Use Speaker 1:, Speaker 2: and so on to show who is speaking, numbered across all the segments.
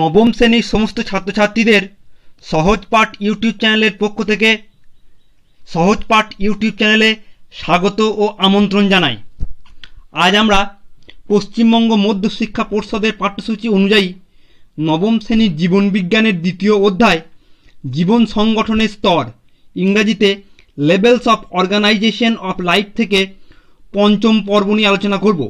Speaker 1: নবম শ্রেণীর সমস্ত ছাত্রছাত্রীদের সহজ পাঠ ইউটিউব চ্যানেলের পক্ষ থেকে সহজ পাঠ ইউটিউব চ্যানেলে স্বাগত ও আমন্ত্রণ জানাই আজ আমরা পশ্চিমবঙ্গ মধ্য শিক্ষা পর্ষদের পাঠ্যসূচি অনুযায়ী নবম শ্রেণীর জীবনবিজ্ঞানের দ্বিতীয় অধ্যায় জীবন সংগঠনের স্তর ইংরাজিতে levels of organisation of life থেকে পঞ্চম পর্ব নিয়ে আলোচনা করবো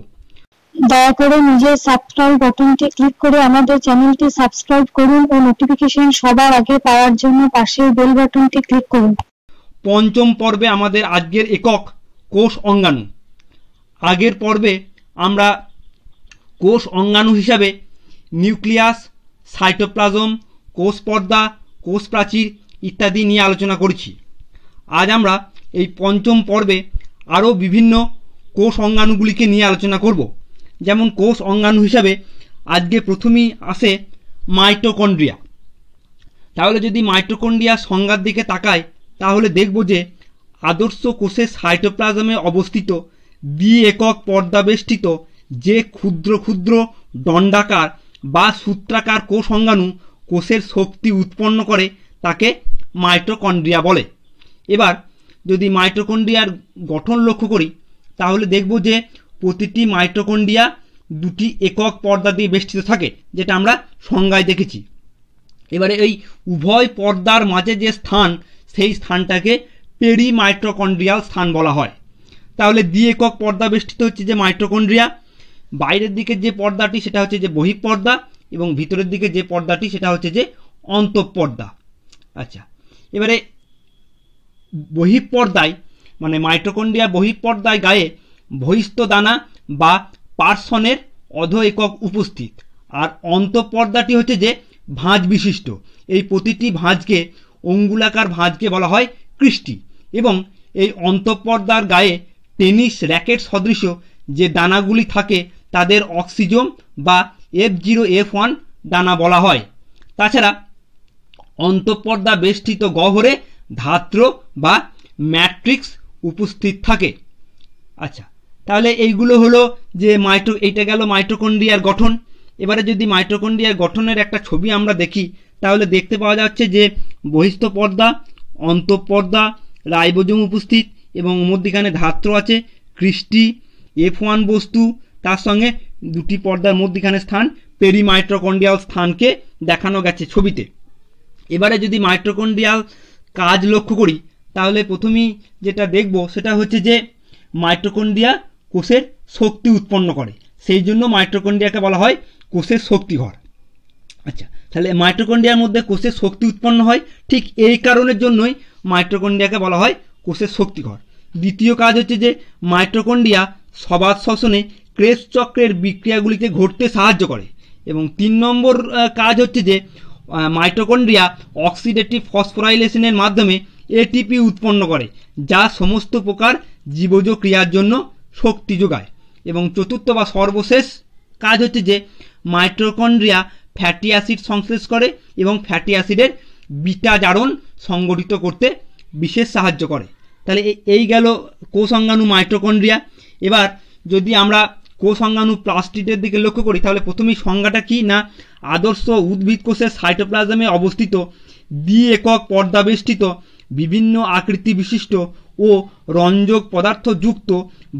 Speaker 1: দয়া করে নিজের সাবস্ক্রাইব বাটনটি ক্লিক করে আমাদের চ্যানেলটি সাবস্ক্রাইব করুন ও নোটিফিকেশন সবার আগে পাওয়ার জন্য পাশের বেল বাটনটি ক্লিক করুন পঞ্চম পর্বে আমাদের আজকের একক কোষ অঙ্গাণু আগের পর্বে আমরা কোষ অঙ্গাণু হিসাবে নিউক্লিয়াস সাইটোপ্লাজম কোষ পর্দা কোষ প্রাচীর ইত্যাদি নিয়ে আলোচনা করেছি আজ আমরা এই পঞ্চম পর্বে আরও বিভিন্ন কোষ অঙ্গাণুগুলিকে নিয়ে আলোচনা করব যেমন কোষ অঙ্গাণু হিসাবে আজকে প্রথমেই আসে মাইটোকন্ড্রিয়া তাহলে যদি মাইটোকন্ড্রিয়া সংজ্ঞার দিকে তাকায় তাহলে দেখব যে আদর্শ কোষের সাইটোপ্লাজমে অবস্থিত দ্বি একক পর্দাবেষ্টিত যে ক্ষুদ্র ক্ষুদ্র দণ্ডাকার বা সূত্রাকার কোষ অঙ্গাণু কোষের শক্তি উৎপন্ন করে তাকে মাইটোকন্ড্রিয়া বলে এবার যদি মাইটোকন্ড্রিয়ার গঠন লক্ষ্য করি তাহলে দেখব যে প্রতিটি মাইটোকন্ডিয়া দুটি একক পর্দা দিয়ে বেষ্টিত থাকে যেটা আমরা সংজ্ঞায় দেখেছি এবারে এই উভয় পর্দার মাঝে যে স্থান সেই স্থানটাকে পেরি মাইট্রোকন্ড্রিয়াল স্থান বলা হয় তাহলে দ্বি একক পর্দা বেষ্টিত হচ্ছে যে মাইট্রোকন্ড্রিয়া বাইরের দিকে যে পর্দাটি সেটা হচ্ছে যে বহিঃপর্দা পর্দা এবং ভিতরের দিকে যে পর্দাটি সেটা হচ্ছে যে অন্তঃপর্দা আচ্ছা এবারে বহিঃপর্দায় মানে মাইট্রোকন্ড্রিয়া বহিঃপর্দায় গায়ে দানা বা পার্সনের অধ একক উপস্থিত আর অন্তঃপর্দাটি হচ্ছে যে ভাঁজ বিশিষ্ট এই প্রতিটি ভাঁজকে অঙ্গুলাকার ভাঁজকে বলা হয় কৃষ্টি এবং এই অন্তঃপর্দার গায়ে টেনিস র্যাকেট সদৃশ যে দানাগুলি থাকে তাদের অক্সিজন বা এফ জিরো এফ ওয়ান দানা বলা হয় তাছাড়া অন্তঃপর্দা বেষ্টিত গহরে ধাত্র বা ম্যাট্রিক্স উপস্থিত থাকে আচ্ছা তাহলে এইগুলো হলো যে মাইট্রো এইটা গেল মাইট্রোকন্ডিয়ার গঠন এবারে যদি মাইট্রোকন্ডিয়ার গঠনের একটা ছবি আমরা দেখি তাহলে দেখতে পাওয়া যাচ্ছে যে বহিস্থ পর্দা অন্তঃপর্দা রাইবোজম উপস্থিত এবং মধ্যখানে ধাত্র আছে কৃষ্টি এফ ওয়ান বস্তু তার সঙ্গে দুটি পর্দার মধ্যখানে স্থান পেরিমাইট্রোকন্ডিয়াল স্থানকে দেখানো গেছে ছবিতে এবারে যদি মাইট্রোকন্ডিয়াল কাজ লক্ষ্য করি তাহলে প্রথমেই যেটা দেখব সেটা হচ্ছে যে মাইট্রোকন্ডিয়া কোষের শক্তি উৎপন্ন করে সেই জন্য মাইট্রোকন্ডিয়াকে বলা হয় কোষের শক্তিঘর আচ্ছা তাহলে মাইট্রোকন্ডিয়ার মধ্যে কোষের শক্তি উৎপন্ন হয় ঠিক এই কারণের জন্যই মাইট্রোকন্ডিয়াকে বলা হয় কোষের শক্তিঘর দ্বিতীয় কাজ হচ্ছে যে মাইট্রোকন্ডিয়া সবাদ শ্বসনে ক্রেস চক্রের বিক্রিয়াগুলিকে ঘটতে সাহায্য করে এবং তিন নম্বর কাজ হচ্ছে যে মাইটোকন্ড্রিয়া অক্সিডেটিভ ফসফোরাইলেশনের মাধ্যমে এটিপি উৎপন্ন করে যা সমস্ত প্রকার জীবজ ক্রিয়ার জন্য শক্তি যোগায় এবং চতুর্থ বা সর্বশেষ কাজ হচ্ছে যে মাইট্রোকন্ড্রিয়া ফ্যাটি অ্যাসিড সংশ্লেষ করে এবং ফ্যাটি অ্যাসিডের বিটা জারণ সংগঠিত করতে বিশেষ সাহায্য করে তাহলে এই গেল কোষাঙ্গাণু মাইট্রোকন্ড্রিয়া এবার যদি আমরা কোষাঙ্গাণু প্লাস্টিডের দিকে লক্ষ্য করি তাহলে প্রথমেই সংজ্ঞাটা কি না আদর্শ উদ্ভিদ কোষের সাইটোপ্লাজমে অবস্থিত দ্বি একক পর্দাবেষ্টিত বিভিন্ন আকৃতি বিশিষ্ট ও রঞ্জক পদার্থ যুক্ত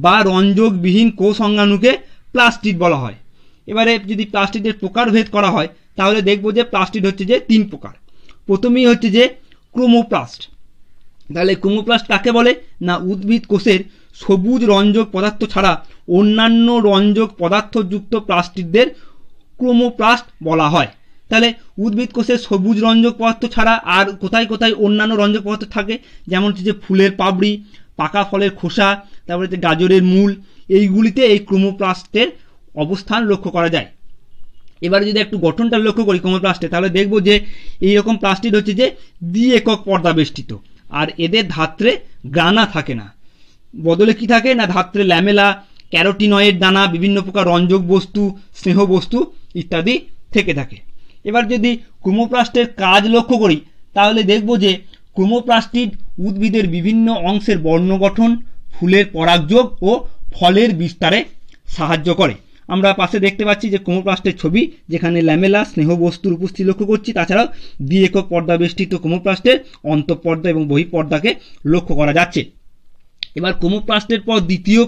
Speaker 1: বা রঞ্জকবিহীন কোষঙ্গাণুকে প্লাস্টিড বলা হয় এবারে যদি প্লাস্টিকের প্রকারভেদ করা হয় তাহলে দেখব যে প্লাস্টিড হচ্ছে যে তিন প্রকার প্রথমেই হচ্ছে যে ক্রোমোপ্লাস্ট তাহলে ক্রোমোপ্লাস্ট কাকে বলে না উদ্ভিদ কোষের সবুজ রঞ্জক পদার্থ ছাড়া অন্যান্য রঞ্জক পদার্থযুক্ত প্লাস্টিকদের ক্রোমোপ্লাস্ট বলা হয় তাহলে উদ্ভিদ কোষে সবুজ রঞ্জক পদার্থ ছাড়া আর কোথায় কোথায় অন্যান্য রঞ্জক পদার্থ থাকে যেমন হচ্ছে যে ফুলের পাবড়ি পাকা ফলের খোসা তারপরে হচ্ছে গাজরের মূল এইগুলিতে এই ক্রোমোপ্লাস্টের অবস্থান লক্ষ্য করা যায় এবারে যদি একটু গঠনটা লক্ষ্য করি ক্রোমোপ্লাস্টে তাহলে দেখব যে এই রকম প্লাস্টিড হচ্ছে যে দ্বি একক পর্দা বেষ্টিত আর এদের ধাত্রে গ্রানা থাকে না বদলে কি থাকে না ধাত্রে ল্যামেলা ক্যারোটিনয়েড দানা বিভিন্ন প্রকার রঞ্জক বস্তু স্নেহ বস্তু ইত্যাদি থেকে থাকে এবার যদি ক্রোমোপ্লাস্টের কাজ লক্ষ্য করি তাহলে দেখব যে ক্রোমোপ্লাস্টিড উদ্ভিদের বিভিন্ন অংশের বর্ণ গঠন ফুলের পরাগযোগ ও ফলের বিস্তারে সাহায্য করে আমরা পাশে দেখতে পাচ্ছি যে ক্রোমোপ্লাস্টের ছবি যেখানে ল্যামেলা স্নেহ বস্তুর উপস্থিতি লক্ষ্য করছি তাছাড়াও দ্বি একক পর্দা বেষ্টিত ক্রোমোপ্লাস্টের অন্তঃপর্দা এবং বহিঃপর্দাকে লক্ষ্য করা যাচ্ছে এবার ক্রোমোপ্লাস্টের পর দ্বিতীয়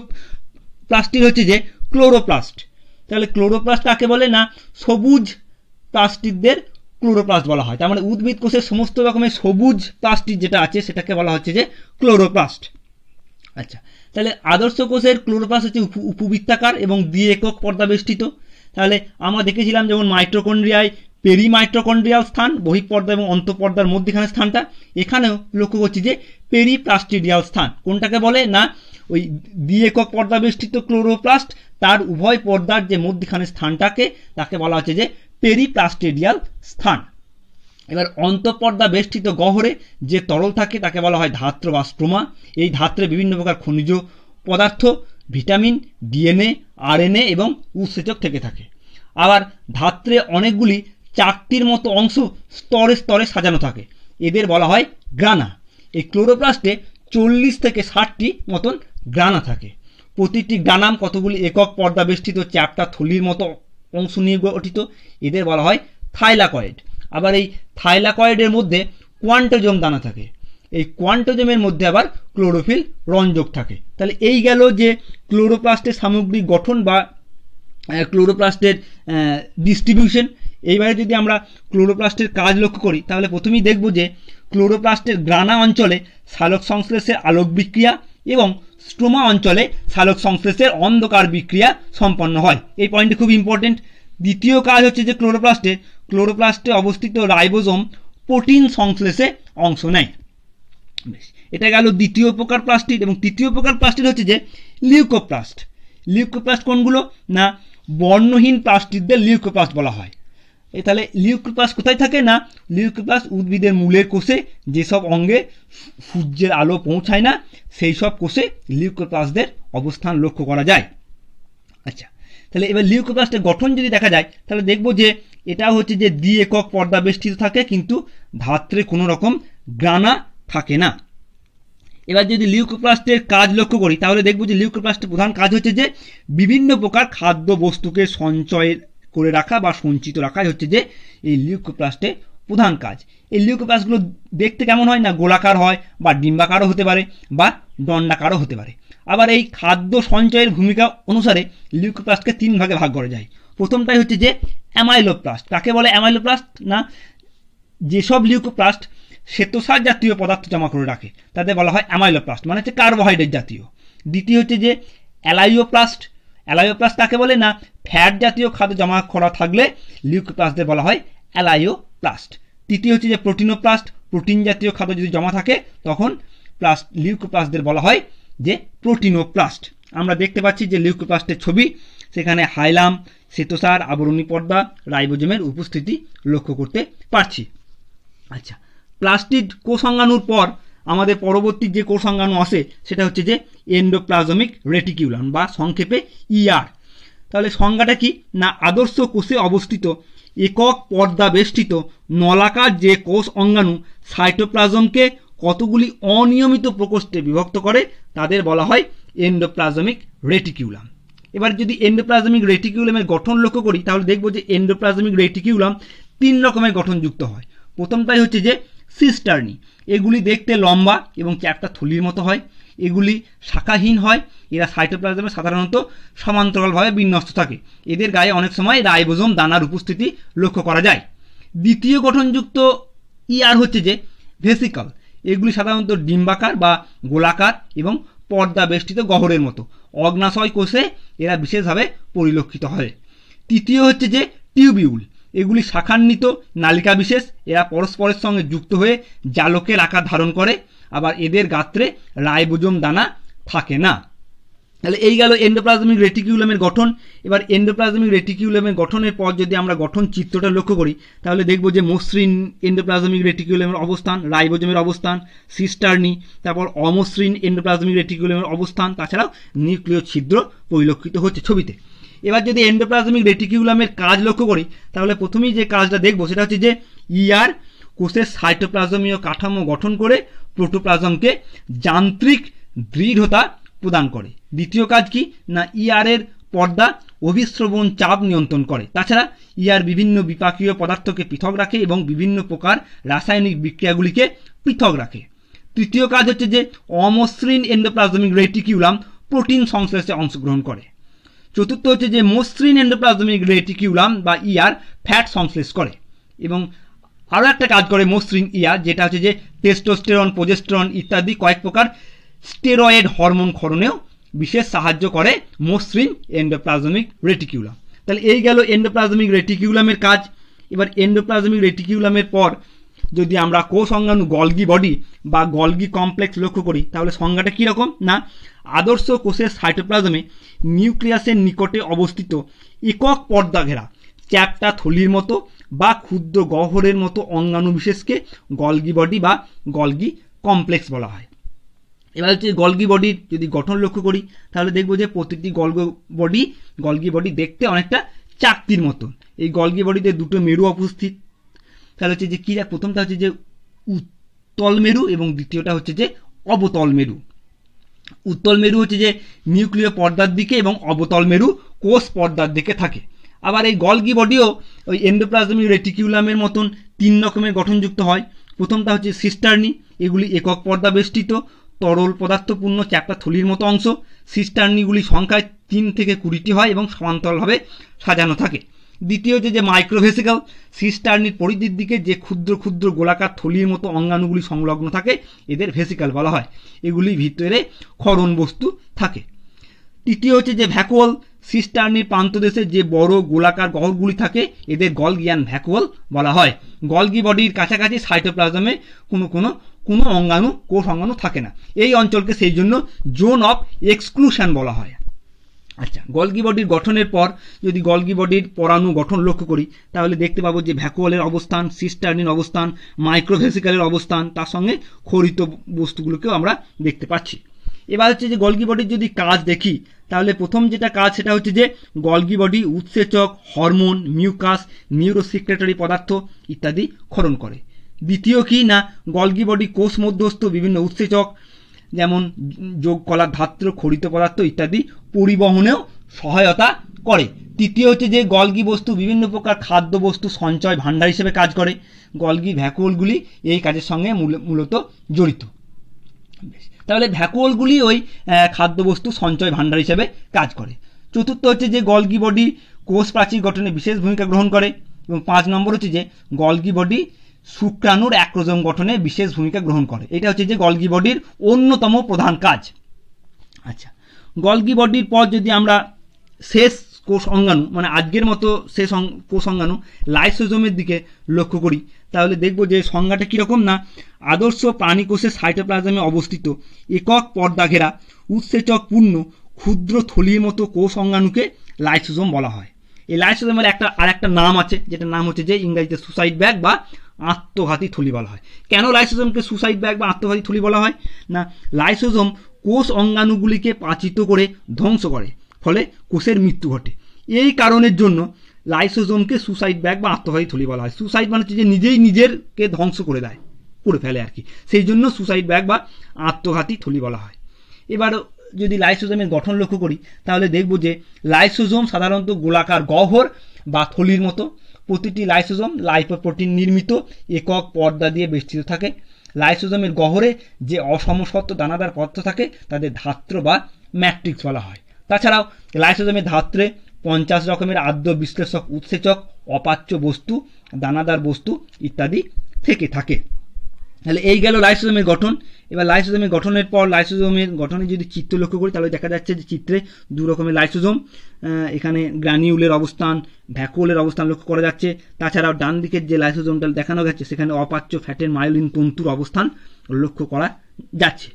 Speaker 1: প্লাস্টিক হচ্ছে যে ক্লোরোপ্লাস্ট তাহলে ক্লোরোপ্লাস্ট কাকে বলে না সবুজ প্লাস্টিকদের ক্লোরোপ্লাস্ট বলা হয় তার মানে উদ্ভিদ কোষের সমস্ত রকমের সবুজ প্লাস্টিক যেটা আছে সেটাকে বলা হচ্ছে যে ক্লোরোপ্লাস্ট আচ্ছা তাহলে আদর্শ কোষের ক্লোরোপ্লাস্ট হচ্ছে উপবৃত্তাকার এবং দ্বি একক পর্দা বেষ্টিত তাহলে আমরা দেখেছিলাম যেমন মাইট্রোকন্ড্রিয়ায় পেরিমাইট্রোকন্ড্রিয়াল স্থান বহিঃপর্দা এবং অন্তঃপর্দার মধ্যেখানে স্থানটা এখানেও লক্ষ্য করছি যে পেরিপ্লাস্টিডিয়াল স্থান কোনটাকে বলে না ওই দ্বি একক পর্দা বেষ্টিত ক্লোরোপ্লাস্ট তার উভয় পর্দার যে মধ্যখানে স্থানটাকে তাকে বলা হচ্ছে যে পেরিপ্লাস্টেডিয়াল স্থান এবার অন্তঃপর্দা বেষ্টিত গহরে যে তরল থাকে তাকে বলা হয় ধাত্র বা স্ট্রোমা এই ধাত্রে বিভিন্ন প্রকার খনিজ পদার্থ ভিটামিন ডিএনএ আরএনএ এবং উৎসেচক থেকে থাকে আবার ধাত্রে অনেকগুলি চাকতির মতো অংশ স্তরে স্তরে সাজানো থাকে এদের বলা হয় গ্রানা এই ক্লোরোপ্লাস্টে চল্লিশ থেকে ষাটটি মতন গ্রানা থাকে প্রতিটি গ্রানাম কতগুলি একক পর্দা বেষ্টিত চ্যাপটা থলির মতো অংশ নিয়ে গঠিত এদের বলা হয় থাইলাকয়েড আবার এই থাইলাকয়েডের মধ্যে কোয়ান্টোজম দানা থাকে এই কোয়ান্টোজমের মধ্যে আবার ক্লোরোফিল রঞ্জক থাকে তাহলে এই গেল যে ক্লোরোপ্লাস্টের সামগ্রিক গঠন বা ক্লোরোপ্লাস্টের ডিস্ট্রিবিউশন এইবারে যদি আমরা ক্লোরোপ্লাস্টের কাজ লক্ষ্য করি তাহলে প্রথমেই দেখব যে ক্লোরোপ্লাস্টের গ্রানা অঞ্চলে সালোক সংশ্লেষের আলোক বিক্রিয়া এবং স্ট্রোমা অঞ্চলে সালোক সংশ্লেষের অন্ধকার বিক্রিয়া সম্পন্ন হয় এই পয়েন্টটি খুব ইম্পর্টেন্ট দ্বিতীয় কাজ হচ্ছে যে ক্লোরোপ্লাস্টে ক্লোরোপ্লাস্টে অবস্থিত রাইবোজোম প্রোটিন সংশ্লেষে অংশ নেয় এটা গেল দ্বিতীয় প্রকার প্লাস্টিড এবং তৃতীয় প্রকার প্লাস্টিড হচ্ছে যে লিউকোপ্লাস্ট লিউকোপ্লাস্ট কোনগুলো না বর্ণহীন প্লাস্টিকদের লিউকোপ্লাস্ট বলা হয় এ তাহলে লিউক্লিপ্লাস কোথায় থাকে না লিউক্লিপ্লাস উদ্ভিদের মূলের কোষে যেসব অঙ্গে সূর্যের আলো পৌঁছায় না সেই সব কোষে লিউক্লিপ্লাসদের অবস্থান লক্ষ্য করা যায় আচ্ছা তাহলে এবার লিউকোপ্লাস্টের গঠন যদি দেখা যায় তাহলে দেখব যে এটা হচ্ছে যে দ্বি একক পর্দা বেষ্টিত থাকে কিন্তু ধাত্রে কোনো রকম গ্রানা থাকে না এবার যদি লিউক্রোপ্লাস্টের কাজ লক্ষ্য করি তাহলে দেখব যে লিউক্রোপ্লাস্টের প্রধান কাজ হচ্ছে যে বিভিন্ন প্রকার খাদ্য বস্তুকে সঞ্চয়ের করে রাখা বা সঞ্চিত রাখাই হচ্ছে যে এই লিউকোপ্লাস্টের প্রধান কাজ এই লিউকোপ্লাস্টগুলো দেখতে কেমন হয় না গোলাকার হয় বা ডিম্বাকারও হতে পারে বা দণ্ডাকারও হতে পারে আবার এই খাদ্য সঞ্চয়ের ভূমিকা অনুসারে লিউকোপ্লাস্টকে তিন ভাগে ভাগ করা যায় প্রথমটাই হচ্ছে যে অ্যামাইলোপ্লাস্ট তাকে বলে অ্যামাইলোপ্লাস্ট না যেসব লিউকোপ্লাস্ট শ্বেতসার জাতীয় পদার্থ জমা করে রাখে তাদের বলা হয় অ্যামাইলোপ্লাস্ট মানে হচ্ছে কার্বোহাইড্রেট জাতীয় দ্বিতীয় হচ্ছে যে অ্যালাইওপ্লাস্ট অ্যালাইওপ্লাস্ট তাকে বলে না ফ্যাট জাতীয় খাদ্য জমা করা থাকলে লিউকোপ্লাস্টদের বলা হয় অ্যালাইও প্লাস্ট তৃতীয় হচ্ছে যে প্রোটিনোপ্লাস্ট প্রোটিন জাতীয় খাদ্য যদি জমা থাকে তখন প্লাস্ট লিউকোপ্লাস্টদের বলা হয় যে প্রোটিনোপ্লাস্ট আমরা দেখতে পাচ্ছি যে লিউকোপ্লাস্টের ছবি সেখানে হাইলাম শ্বেতসার আবরণী পর্দা রাইবোজমের উপস্থিতি লক্ষ্য করতে পারছি আচ্ছা প্লাস্টিড কোষাঙ্গাণুর পর আমাদের পরবর্তী যে কোষাঙ্গাণু আসে সেটা হচ্ছে যে এন্ডোপ্লাজমিক রেটিকিউলাম বা সংক্ষেপে ইআর e তাহলে সংজ্ঞাটা কি না আদর্শ কোষে অবস্থিত একক পর্দা বেষ্টিত নলাকার যে কোষ অঙ্গাণু সাইটোপ্লাজমকে কতগুলি অনিয়মিত প্রকোষ্ঠে বিভক্ত করে তাদের বলা হয় এন্ডোপ্লাজমিক রেটিকিউলাম এবার যদি এন্ডোপ্লাজমিক রেটিকিউলামের গঠন লক্ষ্য করি তাহলে দেখব যে এন্ডোপ্লাজমিক রেটিকিউলাম তিন রকমের গঠনযুক্ত হয় প্রথমটাই হচ্ছে যে সিস্টার্নি এগুলি দেখতে লম্বা এবং চ্যাপটা থলির মতো হয় এগুলি শাখাহীন হয় এরা সাইটোপ্লাজমে সাধারণত সমান্তরালভাবে বিন্যস্ত থাকে এদের গায়ে অনেক সময় রাইবোজোম দানার উপস্থিতি লক্ষ্য করা যায় দ্বিতীয় গঠনযুক্ত ইয়ার e হচ্ছে যে ভেসিকল এগুলি সাধারণত ডিম্বাকার বা গোলাকার এবং পর্দা বেষ্টিত গহরের মতো অগ্নাশয় কোষে এরা বিশেষভাবে পরিলক্ষিত হয় তৃতীয় হচ্ছে যে টিউবিউল এগুলি শাখান্বিত নালিকা বিশেষ এরা পরস্পরের সঙ্গে যুক্ত হয়ে জালকের আকার ধারণ করে আবার এদের গাত্রে রায়বুজম দানা থাকে না তাহলে এই গেল এন্ডোপ্লাজমিক রেটিকিউলামের গঠন এবার এন্ডোপ্লাজমিক রেটিকিউলামের গঠনের পর যদি আমরা গঠন চিত্রটা লক্ষ্য করি তাহলে দেখব যে মসৃণ এন্ডোপ্লাজমিক রেটিকিউলামের অবস্থান রাইবোজমের অবস্থান সিস্টার্নি তারপর অমসৃণ এন্ডোপ্লাজমিক রেটিকিউলামের অবস্থান তাছাড়াও নিউক্লিয় ছিদ্র পরিলক্ষিত হচ্ছে ছবিতে এবার যদি এন্ডোপ্লাজমিক রেটিকিউলামের কাজ লক্ষ্য করি তাহলে প্রথমেই যে কাজটা দেখব সেটা হচ্ছে যে ইয়ার e কোষের সাইটোপ্লাজমীয় কাঠামো গঠন করে প্রোটোপ্লাজমকে যান্ত্রিক দৃঢ়তা প্রদান করে দ্বিতীয় কাজ কি না ইআরের e পর্দা অভিশ্রবণ চাপ নিয়ন্ত্রণ করে তাছাড়া ইয়ার e বিভিন্ন বিপাকীয় পদার্থকে পৃথক রাখে এবং বিভিন্ন প্রকার রাসায়নিক বিক্রিয়াগুলিকে পৃথক রাখে তৃতীয় কাজ হচ্ছে যে অমসৃণ এন্ডোপ্লাজমিক রেটিকিউলাম প্রোটিন সংশ্লেষে অংশগ্রহণ করে চতুর্থ হচ্ছে যে মসৃণ এন্ডোপ্লাজমিক রেটিকিউলাম বা ইয়ার e ফ্যাট সংশ্লেষ করে এবং আরও একটা কাজ করে মসৃণ ইয়া যেটা হচ্ছে যে টেস্টোস্টেরন প্রোজেস্টেরন ইত্যাদি কয়েক প্রকার স্টেরয়েড হরমোন ক্ষরণেও বিশেষ সাহায্য করে মসৃণ এন্ডোপ্লাজমিক রেটিকিউলাম তাহলে এই গেল এন্ডোপ্লাজমিক রেটিকিউলামের কাজ এবার এন্ডোপ্লাজমিক রেটিকিউলামের পর যদি আমরা সংজ্ঞানু গলগি বডি বা গলগি কমপ্লেক্স লক্ষ্য করি তাহলে সংজ্ঞাটা কীরকম না আদর্শ কোষের সাইটোপ্লাজমে নিউক্লিয়াসের নিকটে অবস্থিত একক পর্দা ঘেরা চ্যাপটা থলির মতো বা ক্ষুদ্র গহ্বরের মতো অঙ্গাণু বিশেষকে গলগি বডি বা গলগি কমপ্লেক্স বলা হয় এবার হচ্ছে গলগি বডির যদি গঠন লক্ষ্য করি তাহলে দেখবো যে প্রতিটি গলগ বডি গলগি বডি দেখতে অনেকটা চাকতির মতন এই গলগি বডিতে দুটো মেরু অপস্থিত তাহলে হচ্ছে যে কীরা প্রথমটা হচ্ছে যে উত্তল মেরু এবং দ্বিতীয়টা হচ্ছে যে অবতল মেরু উত্তল মেরু হচ্ছে যে নিউক্লিয় পর্দার দিকে এবং অবতল মেরু কোষ পর্দার দিকে থাকে আবার এই গলগি বডিও ওই এন্ডোপ্লাজমি রেটিকিউলামের মতন তিন রকমের গঠনযুক্ত হয় প্রথমটা হচ্ছে সিস্টার্নি এগুলি একক পর্দা বেষ্টিত তরল পদার্থপূর্ণ চ্যাপটা থলির মতো অংশ সিস্টার্নিগুলি সংখ্যায় তিন থেকে কুড়িটি হয় এবং সমান্তরালভাবে সাজানো থাকে দ্বিতীয় যে যে মাইক্রোভেসিক্যাল সিস্টার্নির পরিধির দিকে যে ক্ষুদ্র ক্ষুদ্র গোলাকার থলির মতো অঙ্গাণুগুলি সংলগ্ন থাকে এদের ভেসিক্যাল বলা হয় এগুলি ভিতরে খরণ বস্তু থাকে তৃতীয় হচ্ছে যে ভ্যাকুয়াল সিস্টার্নের প্রান্তদেশে যে বড় গোলাকার গহরগুলি থাকে এদের গলগিয়ান ভ্যাকুয়াল বলা হয় গলগি বডির কাছাকাছি সাইটোপ্লাজমে কোনো কোনো কোনো অঙ্গাণু কোষ অঙ্গাণু থাকে না এই অঞ্চলকে সেই জন্য জোন অফ এক্সক্লুশন বলা হয় আচ্ছা গলগি বডির গঠনের পর যদি গলগি বডির পরাণু গঠন লক্ষ্য করি তাহলে দেখতে পাবো যে ভ্যাকুয়ালের অবস্থান সিস্টার্নির অবস্থান মাইক্রোভেসিক্যালের অবস্থান তার সঙ্গে খরিত বস্তুগুলোকেও আমরা দেখতে পাচ্ছি এবার হচ্ছে যে গলগি বডির যদি কাজ দেখি তাহলে প্রথম যেটা কাজ সেটা হচ্ছে যে গলগি বডি উৎসেচক হরমোন মিউকাস নিউরোসিক্রেটরি পদার্থ ইত্যাদি খরণ করে দ্বিতীয় কি না গলগি বডি কোষ মধ্যস্থ বিভিন্ন উৎসেচক যেমন যোগ কলা ধাত্র খরিত পদার্থ ইত্যাদি পরিবহনেও সহায়তা করে তৃতীয় হচ্ছে যে গলগি বস্তু বিভিন্ন প্রকার খাদ্য বস্তু সঞ্চয় ভাণ্ডার হিসেবে কাজ করে গলগি ভ্যাকুলগুলি এই কাজের সঙ্গে মূলত জড়িত বেশ তাহলে ভ্যাকুয়লগুলি ওই খাদ্যবস্তু সঞ্চয় ভাণ্ডার হিসেবে কাজ করে চতুর্থ হচ্ছে যে গলগি বডি কোষ প্রাচীর গঠনে বিশেষ ভূমিকা গ্রহণ করে এবং পাঁচ নম্বর হচ্ছে যে গলগি বডি শুক্রাণুর অ্যাক্রোজম গঠনে বিশেষ ভূমিকা গ্রহণ করে এটা হচ্ছে যে গলগি বডির অন্যতম প্রধান কাজ আচ্ছা গলগি বডির পর যদি আমরা শেষ কোষ অঙ্গাণু মানে আজকের মতো সে কোষ অঙ্গাণু লাইসোজোমের দিকে লক্ষ্য করি তাহলে দেখব যে সংজ্ঞাটা কীরকম না আদর্শ প্রাণী কোষের সাইটোপ্লাজমে অবস্থিত একক পর্দা ঘেরা উৎসেচক পূর্ণ ক্ষুদ্র থলির মতো কোষ অঙ্গাণুকে লাইসোজোম বলা হয় এই লাইসোজোমের একটা আর একটা নাম আছে যেটা নাম হচ্ছে যে ইংরাজিতে সুসাইড ব্যাগ বা আত্মঘাতী থলি বলা হয় কেন লাইসোজোমকে সুসাইড ব্যাগ বা আত্মঘাতী থলি বলা হয় না লাইসোজোম কোষ অঙ্গাণুগুলিকে পাচিত করে ধ্বংস করে ফলে কোষের মৃত্যু ঘটে এই কারণের জন্য লাইসোজোমকে সুসাইড ব্যাগ বা আত্মঘাতী থলি বলা হয় সুসাইড মানে হচ্ছে যে নিজেই নিজেরকে ধ্বংস করে দেয় করে ফেলে আর কি সেই জন্য সুসাইড ব্যাগ বা আত্মঘাতী থলি বলা হয় এবার যদি লাইসোজোমের গঠন লক্ষ্য করি তাহলে দেখব যে লাইসোজোম সাধারণত গোলাকার গহ্বর বা থলির মতো প্রতিটি লাইসোজোম লাইপোপ্রোটিন নির্মিত একক পর্দা দিয়ে বেষ্টিত থাকে লাইসোজোমের গহরে যে অসমসত্ব দানাদার পদার্থ থাকে তাদের ধাত্র বা ম্যাট্রিক্স বলা হয় তাছাড়াও লাইসোজমের ধাত্রে পঞ্চাশ রকমের আদ্য বিশ্লেষক উৎসেচক অপাচ্য বস্তু দানাদার বস্তু ইত্যাদি থেকে থাকে তাহলে এই গেল লাইসোজমের গঠন এবার লাইসোজমের গঠনের পর লাইসোজমের গঠনে যদি চিত্র লক্ষ্য করি তাহলে দেখা যাচ্ছে যে চিত্রে দু রকমের লাইসোজোম এখানে গ্রানিউলের অবস্থান ভ্যাকুলের অবস্থান লক্ষ্য করা যাচ্ছে তাছাড়াও ডান দিকের যে লাইসোজমটা দেখানো গেছে সেখানে অপাচ্য ফ্যাটের মায়োলিন তন্তুর অবস্থান লক্ষ্য করা যাচ্ছে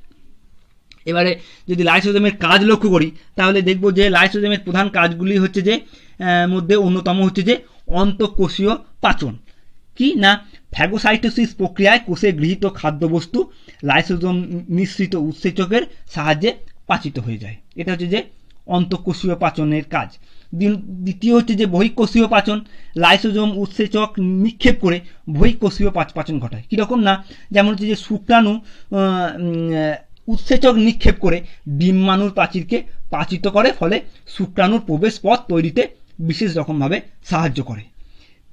Speaker 1: এবারে যদি লাইসোজমের কাজ লক্ষ্য করি তাহলে দেখব যে লাইসোজমের প্রধান কাজগুলি হচ্ছে যে মধ্যে অন্যতম হচ্ছে যে অন্তঃকোষীয় পাচন কি না ফ্যাগোসাইটোসিস প্রক্রিয়ায় কোষে গৃহীত খাদ্যবস্তু লাইসোজম মিশ্রিত উৎসেচকের সাহায্যে পাচিত হয়ে যায় এটা হচ্ছে যে অন্তঃকোষীয় পাচনের কাজ দ্বিতীয় হচ্ছে যে বহিকোষীয় পাচন লাইসোজম উৎসেচক নিক্ষেপ করে পাচ পাচন ঘটায় কীরকম না যেমন হচ্ছে যে শুক্রাণু উৎসেচক নিক্ষেপ করে ডিম্বাণুর প্রাচীরকে প্রাচিত করে ফলে শুক্রাণুর প্রবেশ পথ তৈরিতে বিশেষ রকমভাবে সাহায্য করে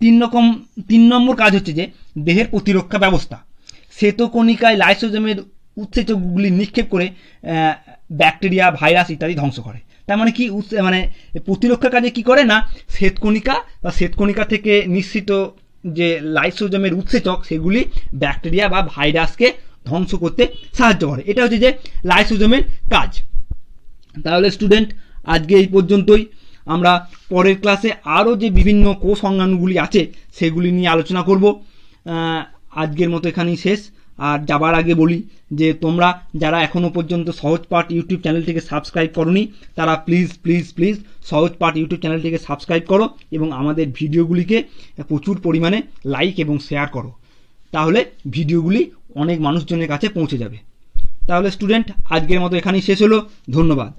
Speaker 1: তিন রকম তিন নম্বর কাজ হচ্ছে যে দেহের প্রতিরক্ষা ব্যবস্থা শ্বেতকণিকায় লাইসোজমের উৎসেচকগুলি নিক্ষেপ করে ব্যাকটেরিয়া ভাইরাস ইত্যাদি ধ্বংস করে তার মানে কি মানে প্রতিরক্ষা কাজে কি করে না শ্বেতকণিকা বা শ্বেতকণিকা থেকে নিঃসৃত যে লাইসোজমের উৎসেচক সেগুলি ব্যাকটেরিয়া বা ভাইরাসকে ধ্বংস করতে সাহায্য করে এটা হচ্ছে যে লাইসোজোমের কাজ তাহলে স্টুডেন্ট আজকে এই পর্যন্তই আমরা পরের ক্লাসে আরও যে বিভিন্ন কোসংজ্ঞানগুলি আছে সেগুলি নিয়ে আলোচনা করব আজকের মতো এখানেই শেষ আর যাবার আগে বলি যে তোমরা যারা এখনও পর্যন্ত সহজ পাঠ ইউটিউব চ্যানেলটিকে সাবস্ক্রাইব করনি তারা প্লিজ প্লিজ প্লিজ সহজ পাঠ ইউটিউব চ্যানেলটিকে সাবস্ক্রাইব করো এবং আমাদের ভিডিওগুলিকে প্রচুর পরিমাণে লাইক এবং শেয়ার করো তাহলে ভিডিওগুলি অনেক মানুষজনের কাছে পৌঁছে যাবে তাহলে স্টুডেন্ট আজকের মতো এখানেই শেষ হলো ধন্যবাদ